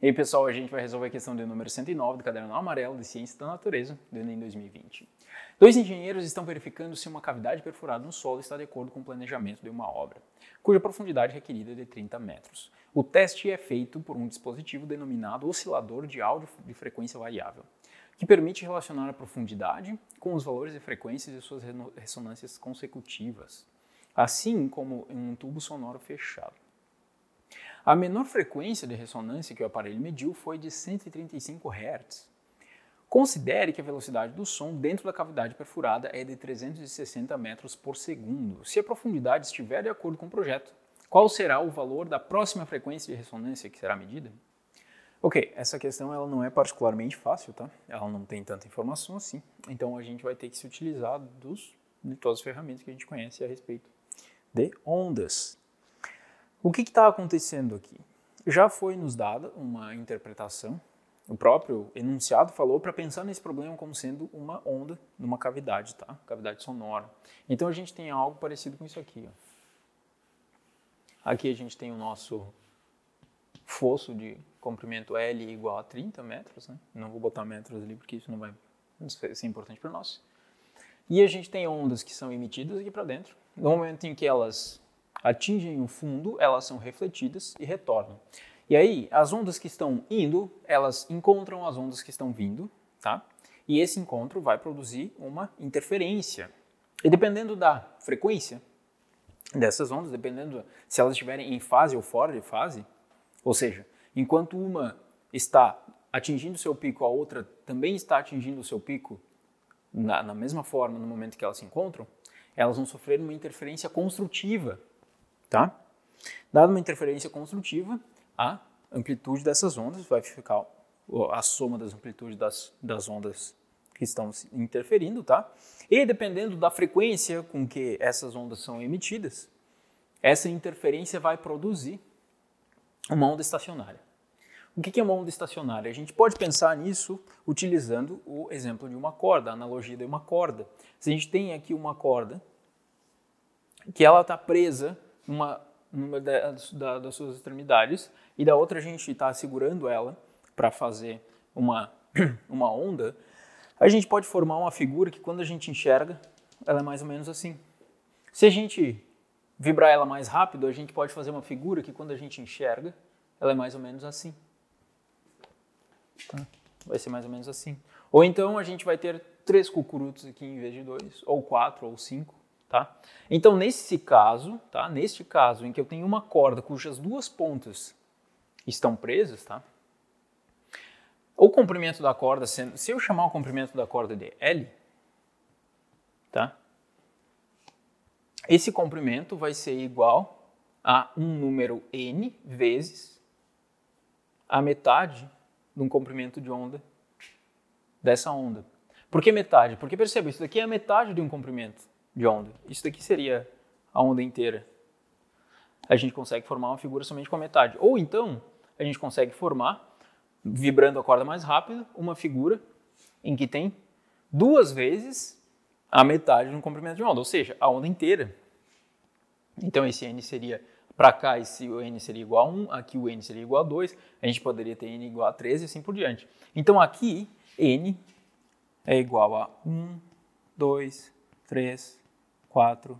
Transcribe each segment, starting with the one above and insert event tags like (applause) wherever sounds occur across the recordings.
E aí, pessoal, a gente vai resolver a questão do número 109 do caderno amarelo de Ciência da Natureza, do Enem 2020. Dois engenheiros estão verificando se uma cavidade perfurada no solo está de acordo com o planejamento de uma obra, cuja profundidade é requerida é de 30 metros. O teste é feito por um dispositivo denominado oscilador de áudio de frequência variável que permite relacionar a profundidade com os valores e frequências de suas ressonâncias consecutivas, assim como em um tubo sonoro fechado. A menor frequência de ressonância que o aparelho mediu foi de 135 Hz. Considere que a velocidade do som dentro da cavidade perfurada é de 360 metros por segundo. Se a profundidade estiver de acordo com o projeto, qual será o valor da próxima frequência de ressonância que será medida? Ok, essa questão ela não é particularmente fácil, tá? Ela não tem tanta informação assim, então a gente vai ter que se utilizar dos, de todas as ferramentas que a gente conhece a respeito de ondas. O que está acontecendo aqui? Já foi nos dada uma interpretação, o próprio enunciado falou para pensar nesse problema como sendo uma onda numa cavidade, tá? Cavidade sonora. Então a gente tem algo parecido com isso aqui. Ó. Aqui a gente tem o nosso fosso de comprimento L igual a 30 metros, né? não vou botar metros ali porque isso não vai ser importante para nós. E a gente tem ondas que são emitidas aqui para dentro. No momento em que elas atingem o fundo, elas são refletidas e retornam. E aí, as ondas que estão indo, elas encontram as ondas que estão vindo, tá? E esse encontro vai produzir uma interferência. E dependendo da frequência dessas ondas, dependendo se elas estiverem em fase ou fora de fase, ou seja, Enquanto uma está atingindo seu pico, a outra também está atingindo seu pico na, na mesma forma no momento que elas se encontram, elas vão sofrer uma interferência construtiva, tá? Dada uma interferência construtiva, a amplitude dessas ondas vai ficar a soma das amplitudes das, das ondas que estão interferindo, tá? E dependendo da frequência com que essas ondas são emitidas, essa interferência vai produzir uma onda estacionária. O que é uma onda estacionária? A gente pode pensar nisso utilizando o exemplo de uma corda, a analogia de uma corda. Se a gente tem aqui uma corda que ela está presa numa, numa da, da, das suas extremidades e da outra a gente está segurando ela para fazer uma, (clears throat) uma onda, a gente pode formar uma figura que quando a gente enxerga, ela é mais ou menos assim. Se a gente vibrar ela mais rápido, a gente pode fazer uma figura que quando a gente enxerga, ela é mais ou menos assim. Tá? Vai ser mais ou menos assim. Ou então a gente vai ter três cucurutos aqui em vez de dois, ou quatro, ou cinco. Tá? Então, nesse caso, tá? neste caso em que eu tenho uma corda cujas duas pontas estão presas, tá? o comprimento da corda, se eu chamar o comprimento da corda de L, tá? esse comprimento vai ser igual a um número N vezes a metade de um comprimento de onda dessa onda. Por que metade? Porque perceba, isso daqui é a metade de um comprimento de onda. Isso daqui seria a onda inteira. A gente consegue formar uma figura somente com a metade. Ou então, a gente consegue formar, vibrando a corda mais rápido, uma figura em que tem duas vezes a metade de um comprimento de onda, ou seja, a onda inteira. Então esse n seria para cá, esse n seria igual a 1, aqui o n seria igual a 2, a gente poderia ter n igual a 13 e assim por diante. Então aqui, n é igual a 1, 2, 3, 4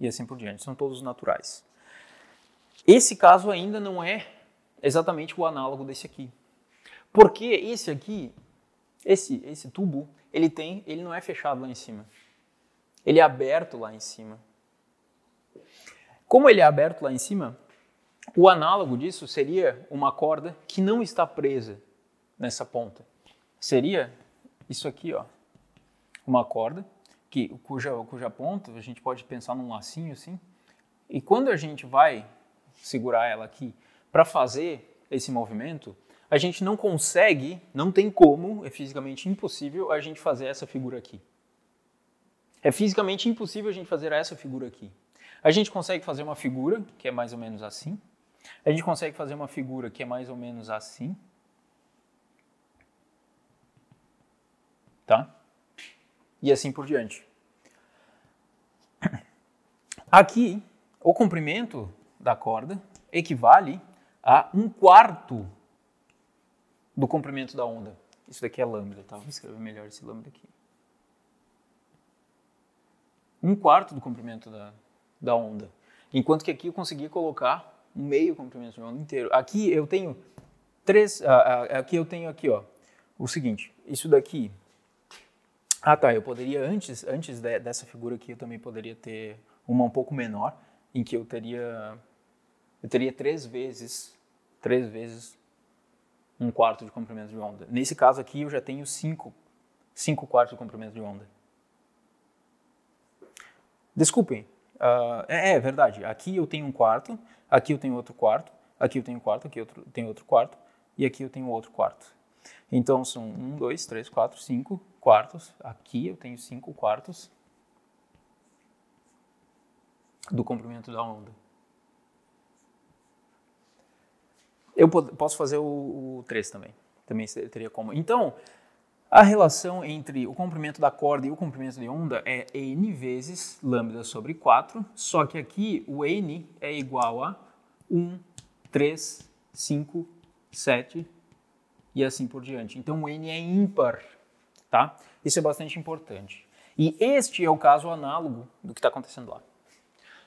e assim por diante. São todos naturais. Esse caso ainda não é exatamente o análogo desse aqui. Porque esse aqui, esse, esse tubo, ele, tem, ele não é fechado lá em cima. Ele é aberto lá em cima. Como ele é aberto lá em cima, o análogo disso seria uma corda que não está presa nessa ponta. Seria isso aqui, ó, uma corda que cuja, cuja ponta a gente pode pensar num lacinho assim. E quando a gente vai segurar ela aqui para fazer esse movimento, a gente não consegue, não tem como, é fisicamente impossível a gente fazer essa figura aqui. É fisicamente impossível a gente fazer essa figura aqui. A gente consegue fazer uma figura que é mais ou menos assim. A gente consegue fazer uma figura que é mais ou menos assim. Tá? E assim por diante. (clears throat) Aqui, o comprimento da corda equivale a um quarto do comprimento da onda. Isso daqui é lambda, tá? Vou escrever melhor esse lambda aqui. Um quarto do comprimento da, da onda. Enquanto que aqui eu consegui colocar um meio comprimento de onda inteiro. Aqui eu tenho três, ah, ah, aqui eu tenho aqui, ó, o seguinte, isso daqui. Ah, tá, eu poderia antes, antes de, dessa figura aqui eu também poderia ter uma um pouco menor, em que eu teria eu teria três vezes, três vezes um quarto de comprimento de onda. Nesse caso aqui eu já tenho cinco, cinco quartos de comprimento de onda. Desculpem, Uh, é, é, verdade. Aqui eu tenho um quarto, aqui eu tenho outro quarto, aqui eu tenho um quarto, aqui outro, tenho outro quarto e aqui eu tenho outro quarto. Então são um, dois, três, quatro, cinco quartos. Aqui eu tenho cinco quartos do comprimento da onda. Eu posso fazer o, 3 também. Também teria como. Então, a relação entre o comprimento da corda e o comprimento de onda é n vezes lambda sobre 4, só que aqui o n é igual a 1, 3, 5, 7 e assim por diante. Então o n é ímpar, tá? Isso é bastante importante. E este é o caso análogo do que está acontecendo lá.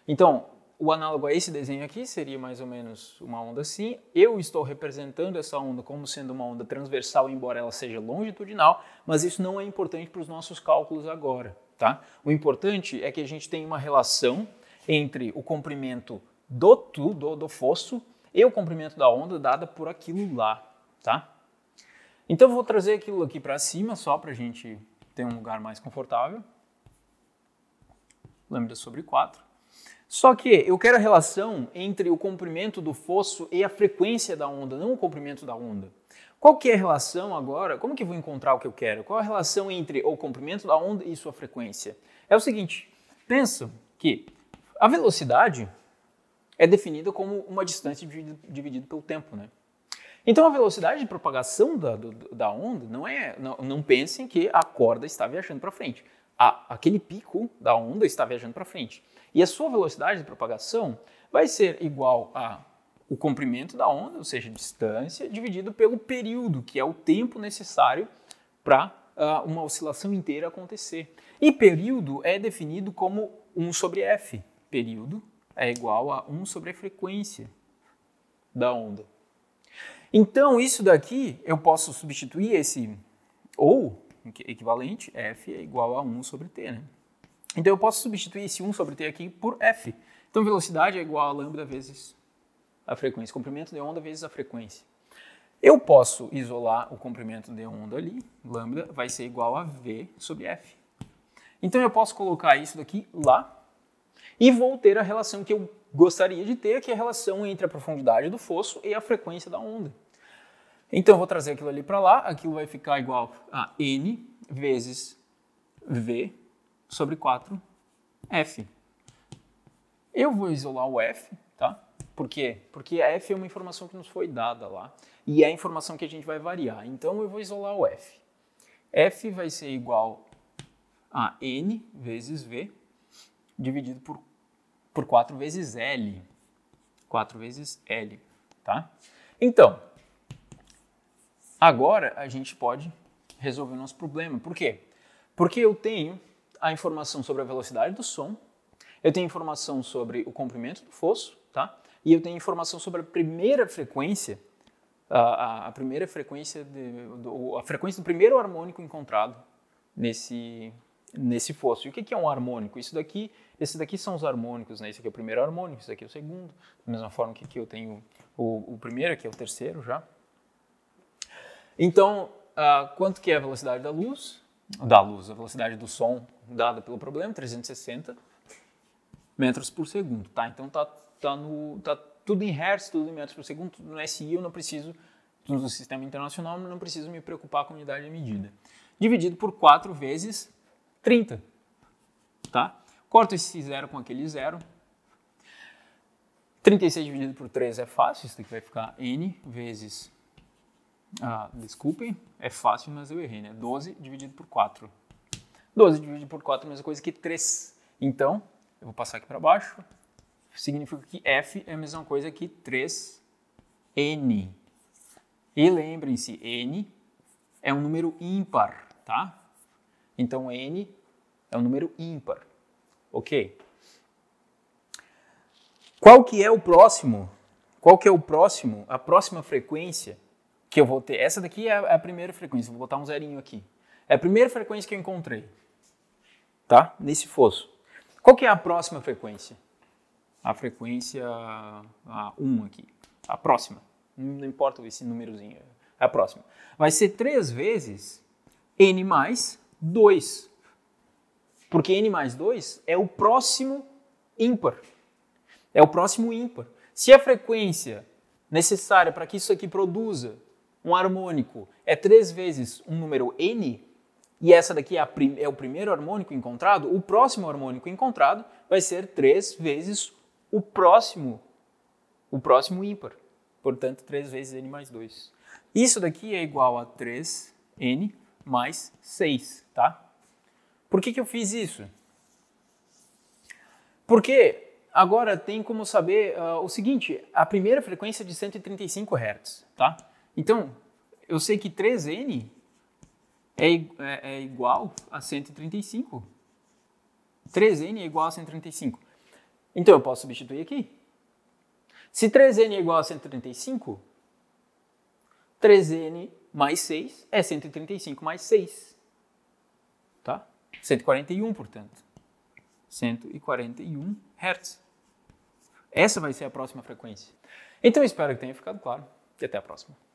Então, o análogo a esse desenho aqui seria mais ou menos uma onda assim. Eu estou representando essa onda como sendo uma onda transversal, embora ela seja longitudinal, mas isso não é importante para os nossos cálculos agora. Tá? O importante é que a gente tem uma relação entre o comprimento do tu, do, do fosso, e o comprimento da onda dada por aquilo lá. Tá? Então vou trazer aquilo aqui para cima só para a gente ter um lugar mais confortável. Lambda sobre 4. Só que eu quero a relação entre o comprimento do fosso e a frequência da onda, não o comprimento da onda. Qual que é a relação agora? Como que eu vou encontrar o que eu quero? Qual a relação entre o comprimento da onda e sua frequência? É o seguinte, pensa que a velocidade é definida como uma distância dividida pelo tempo, né? Então a velocidade de propagação da, da onda não é. Não, não pensem que a corda está viajando para frente a, aquele pico da onda está viajando para frente. E a sua velocidade de propagação vai ser igual a o comprimento da onda, ou seja, distância, dividido pelo período, que é o tempo necessário para uh, uma oscilação inteira acontecer. E período é definido como 1 sobre f. Período é igual a 1 sobre a frequência da onda. Então, isso daqui eu posso substituir esse ou equivalente, F é igual a 1 sobre T, né? Então eu posso substituir esse 1 sobre T aqui por F. Então velocidade é igual a lambda vezes a frequência, comprimento de onda vezes a frequência. Eu posso isolar o comprimento de onda ali, lambda vai ser igual a V sobre F. Então eu posso colocar isso daqui lá e vou ter a relação que eu gostaria de ter, que é a relação entre a profundidade do fosso e a frequência da onda. Então eu vou trazer aquilo ali para lá, aquilo vai ficar igual a n vezes v sobre 4f. Eu vou isolar o f, tá? Por quê? Porque f é uma informação que nos foi dada lá e é a informação que a gente vai variar. Então eu vou isolar o f. f vai ser igual a n vezes v dividido por, por 4 vezes l. 4 vezes l, tá? Então, Agora a gente pode resolver o nosso problema. Por quê? Porque eu tenho a informação sobre a velocidade do som, eu tenho informação sobre o comprimento do fosso, tá? E eu tenho informação sobre a primeira frequência, a, a primeira frequência, de, do, a frequência do primeiro harmônico encontrado nesse nesse fosso. E o que é um harmônico? Isso daqui, esse daqui são os harmônicos, né? Esse aqui é o primeiro harmônico, esse aqui é o segundo. Da mesma forma que aqui eu tenho o, o primeiro, aqui é o terceiro já. Então, uh, quanto que é a velocidade da luz? Da luz, a velocidade do som dada pelo problema, 360 metros por segundo, tá? Então tá, tá, no, tá tudo em hertz, tudo em metros por segundo, tudo no SI, eu não preciso, no sistema internacional, não preciso me preocupar com unidade de medida. Dividido por 4 vezes 30, tá? Corto esse zero com aquele zero. 36 dividido por 3 é fácil, isso aqui vai ficar N vezes ah, desculpem, é fácil, mas eu errei, né? 12 dividido por 4. 12 dividido por 4 é a mesma coisa que 3. Então, eu vou passar aqui para baixo. Significa que F é a mesma coisa que 3N. E lembrem-se, N é um número ímpar, tá? Então, N é um número ímpar. Ok? Qual que é o próximo? Qual que é o próximo, a próxima frequência que eu vou ter. Essa daqui é, é a primeira frequência, vou botar um zerinho aqui. É a primeira frequência que eu encontrei, tá? Nesse fosso. Qual que é a próxima frequência? A frequência a 1 aqui. A próxima. Não importa esse númerozinho. É a próxima. Vai ser 3 vezes n mais 2. Porque n mais 2 é o próximo ímpar. É o próximo ímpar. Se a frequência necessária para que isso aqui produza um harmônico é três vezes um número n, e essa daqui é, prim é o primeiro harmônico encontrado, o próximo harmônico encontrado vai ser três vezes o próximo, o próximo ímpar. Portanto, 3 vezes n mais 2. Isso daqui é igual a 3n mais 6, tá? Por que, que eu fiz isso? Porque agora tem como saber uh, o seguinte, a primeira frequência é de 135 Hz, tá? Então, eu sei que 3n é, é, é igual a 135. 3n é igual a 135. Então, eu posso substituir aqui. Se 3n é igual a 135, 3n mais 6 é 135 mais 6. Tá? 141, portanto. 141 Hz. Essa vai ser a próxima frequência. Então, espero que tenha ficado claro e até a próxima.